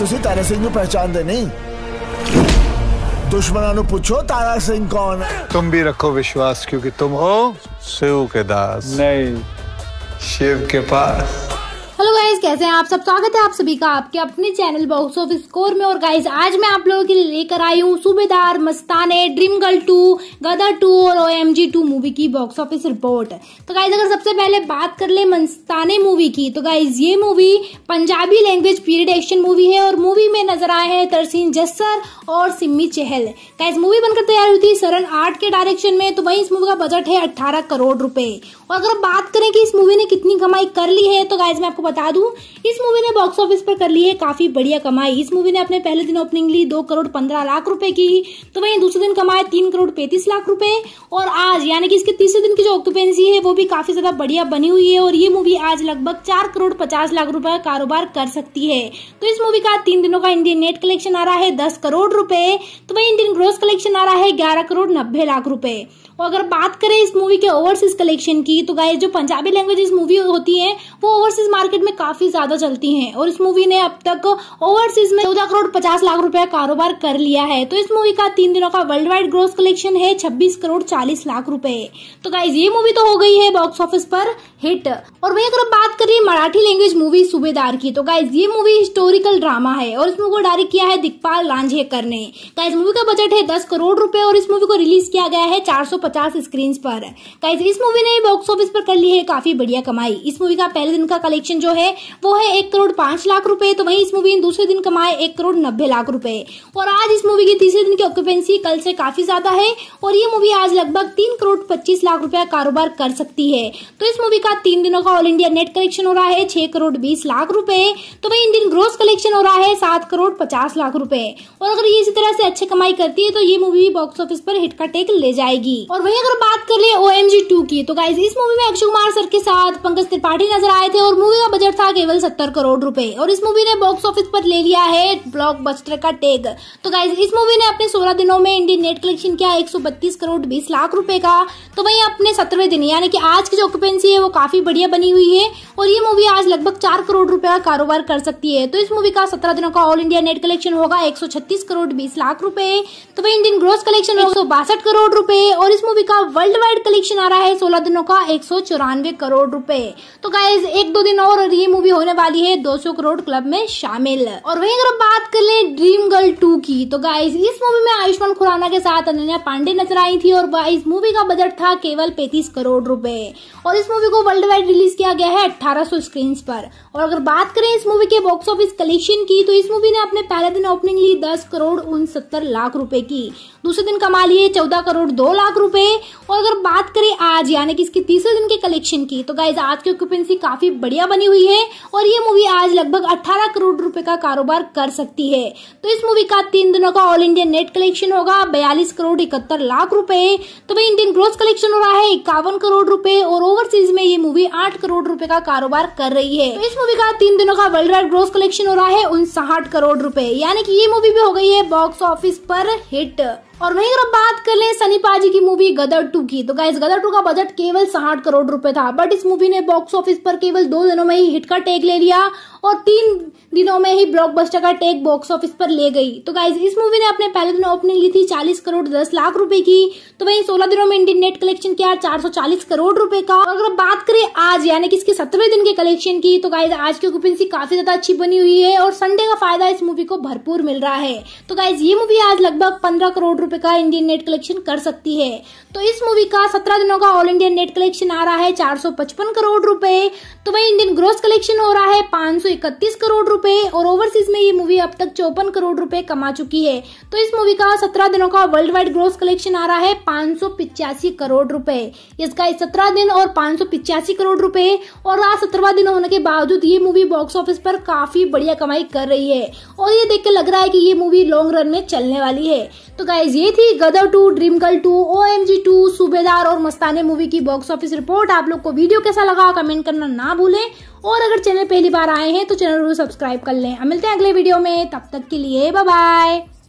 ਤੁਸੀਂ तो तारा सिंह ਨੂੰ नहीं दुश्मन पूछो तारा सिंह कौन है तुम भी रखो विश्वास क्योंकि तुम हो शिव के दास नहीं शिव के पास कैसे हैं आप सब स्वागत है आप सभी का आपके अपने चैनल बॉक्स ऑफ स्कोर में और गाइज आज मैं आप लोगों के लिए लेकर आई हूँ Subedar Mastaney dream girl two Gadar two और O M G two movie की बॉक्स ऑफिस रिपोर्ट तो गाइज अगर सबसे पहले बात कर ले मस्ताने मूवी की तो गाइज ये movie Punjabi language period action movie है और मूवी में नजर आए हैं तरसीन जस्सर और सिमी चहल गाइज मूवी बनकर तैयार हुई थी सरन आर्ट के डायरेक्शन में तो वही इस मूवी का बजट है अट्ठारह करोड़ रुपए और अगर बात करें कि इस मूवी ने कितनी कमाई कर ली है तो गाइज मैं आपको बता दूं इस मूवी ने बॉक्स ऑफिस पर कर ली है काफी बढ़िया कमाई इस मूवी ने अपने पहले दिन ओपनिंग ली दो करोड़ पंद्रह लाख रुपए की तो वहीं दूसरे दिन कमाए तीन करोड़ पैंतीस लाख रुपए और आज यानी कि इसके तीसरे दिन की जो ऑक्यूपेंसी है वो भी काफी ज्यादा बढ़िया बनी हुई है और ये मूवी आज लगभग चार करोड़ पचास लाख रूपये का कारोबार कर सकती है तो इस मूवी का तीन दिनों का इंडियन नेट कलेक्शन आ रहा है दस करोड़ रूपए तो वही इंडियन ग्रोस कलेक्शन आ रहा है ग्यारह करोड़ नब्बे लाख रूपए और अगर बात करें इस मूवी के ओवरसीज कलेक्शन की तो गाय जो पंजाबी लैंग्वेज इस मूवी होती है वो ओवरसीज मार्केट में काफी काफी ज्यादा चलती हैं और इस मूवी ने अब तक ओवरसीज में चौदह करोड़ पचास लाख रुपए कारोबार कर लिया है तो इस मूवी का तीन दिनों का वर्ल्ड वाइड ग्रोस कलेक्शन है छब्बीस करोड़ चालीस लाख रूपए तो गाइज ये मूवी तो हो गई है बॉक्स ऑफिस पर हिट और वही अगर बात करिए मराठी लैंग्वेज मूवी सूबेदार की तो गाइज ये मूवी हिस्टोरिकल ड्रामा है और इस मूवी को डायरेक्ट किया है दिग्पाल लांझेकर ने गाइज मूवी का बजट है दस करोड़ रूपए और इस मूवी को रिलीज किया गया है चार सौ पचास स्क्रीन पर गाइज इस मूवी ने बॉक्स ऑफिस पर कर ली है काफी बढ़िया कमाई इस मूवी का पहले दिन का कलेक्शन जो है वो है एक करोड़ पांच लाख रुपए तो वहीं इस मूवी ने दूसरे दिन कमाए एक करोड़ नब्बे लाख रुपए और आज इस मूवी की तीसरे दिन की ऑक्यूपेंसी कल से काफी ज्यादा है और ये मूवी आज लगभग तीन करोड़ पच्चीस लाख रूपया कारोबार कर सकती है तो इस मूवी का तीन दिनों का ऑल इंडिया नेट कलेक्शन हो रहा है छह करोड़ बीस लाख रूपए तो वही इन दिन ग्रोस कलेक्शन हो रहा है सात करोड़ पचास लाख रूपए और अगर ये इसी तरह से अच्छी कमाई करती है तो ये मूवी भी बॉक्स ऑफिस पर हिट का टेक ले जाएगी और वही अगर बात कर ले ओ एम जी टू की तो गाइज इस मूवी में अक्षय कुमार सर के साथ पंकज त्रिपाठी नजर आए थे और मूवी का बजट था केवल सत्तर करोड़ रुपए और इस मूवी ने बॉक्स ऑफिस पर ले लिया है ब्लॉकबस्टर का टैग तो गाइज इस मूवी ने अपने सोलह दिनों में इंडियन नेट कलेक्शन किया एक करोड़ बीस लाख रुपए का तो वही अपने सत्रहवें दिन यानी कि आज की जो ऑक्यूपेंसी है वो काफी बढ़िया बनी हुई है और ये मूवी आज लगभग चार करोड़ रुपए का कारोबार कर सकती है तो इस मूवी का सत्रह दिनों का ऑल इंडिया नेट कलेक्शन होगा एक करोड़ बीस लाख रूपए तो वही इंडियन ग्रोस कलेक्शन एक सौ करोड़ रूपए और इस मूवी का वर्ल्ड वाइड कलेक्शन आ रहा है सोलह दिनों का एक करोड़ रूपए तो गाइज एक दो दिन और ये मूवी मूवी होने वाली है 200 करोड़ क्लब में शामिल और वहीं अगर बात कर ले ड्रीम गर्ल टू की तो गाइस इस मूवी में आयुष्मान खुराना के साथ अनन्या पांडे नजर आई थी और इस मूवी का बजट था केवल पैंतीस करोड़ रूपए और इस मूवी को वर्ल्ड वाइड रिलीज किया गया है 1800 स्क्रीन्स पर और अगर बात करें इस मूवी के बॉक्स ऑफिस कलेक्शन की तो इस मूवी ने अपने पहले दिन ओपनिंग ली दस करोड़ उनसत्तर लाख रूपए की दूसरे दिन कमा लिए चौदह करोड़ दो लाख रूपए और अगर बात करें आज यानी कि इसके तीसरे दिन के कलेक्शन की तो गाइज आज की ऑक्यूपेंसी काफी बढ़िया बनी हुई है और ये मूवी आज लगभग 18 करोड़ रुपए का कारोबार कर सकती है तो इस मूवी का तीन दिनों का ऑल इंडिया नेट कलेक्शन होगा बयालीस करोड़ इकहत्तर लाख रूपए तो वही इंडियन ग्रोथ कलेक्शन हो रहा है इक्यावन करोड़ रूपए और ओवरसीज में ये मूवी आठ करोड़ रूपए का कारोबार कर रही है तो इस मूवी का तीन दिनों का वर्ल्ड वाइड ग्रोस कलेक्शन हो रहा है उनसाठ करोड़ रूपए यानी की ये मूवी भी हो गई है बॉक्स ऑफिस पर हिट और वहीं अगर बात कर ले सनी पाजी की मूवी गदर टू की तो गाइज गदर टू का बजट केवल साठ करोड़ रुपए था बट इस मूवी ने बॉक्स ऑफिस पर केवल दो दिनों में ही हिट का टैग ले लिया और तीन दिनों में ही ब्लॉकबस्टर का टैग बॉक्स ऑफिस पर ले गई तो गाइज इस मूवी ने अपने पहले दिन ओपनिंग ली थी चालीस करोड़ दस लाख रुपए की तो वहीं सोलह दिनों में इंडियन नेट कलेक्शन किया चार सौ चालीस करोड़ रुपए का और अगर बात करें आज यानी कि इसके सत्रहवें दिन के कलेक्शन की तो गाइज आज की ऑक्यूपेंसी काफी ज्यादा अच्छी बनी हुई है और संडे का फायदा इस मूवी को भरपूर मिल रहा है तो गाइज ये मूवी आज लगभग पंद्रह करोड़ रूपए का इंडियन नेट कलेक्शन कर सकती है तो इस मूवी का सत्रह दिनों का ऑल इंडिया नेट कलेक्शन आ रहा है चार करोड़ रूपए तो वही इंडियन ग्रोस कलेक्शन हो रहा है पाँच करोड़ रूपए और ओवरसीज में ये मूवी अब तक चौपन करोड़ रूपए कमा चुकी है तो इस मूवी का सत्रह दिनों का वर्ल्ड वाइड ग्रोस कलेक्शन आ रहा है पाँच करोड़ रूपए इसका सत्रह दिन और पाँच करोड़ रूपए और आज सत्रवा दिन होने के बावजूद ये मूवी बॉक्स ऑफिस पर काफी बढ़िया कमाई कर रही है और ये देख के लग रहा है कि ये मूवी लॉन्ग रन में चलने वाली है तो गाइज ये थी Gadar two dream girl two O M G two Subedar और मस्ताने मूवी की बॉक्स ऑफिस रिपोर्ट आप लोग को वीडियो कैसा लगा कमेंट करना ना भूलें और अगर चैनल पहली बार आए हैं तो चैनल को सब्सक्राइब कर लें मिलते हैं अगले वीडियो में तब तक के लिए बाय बाय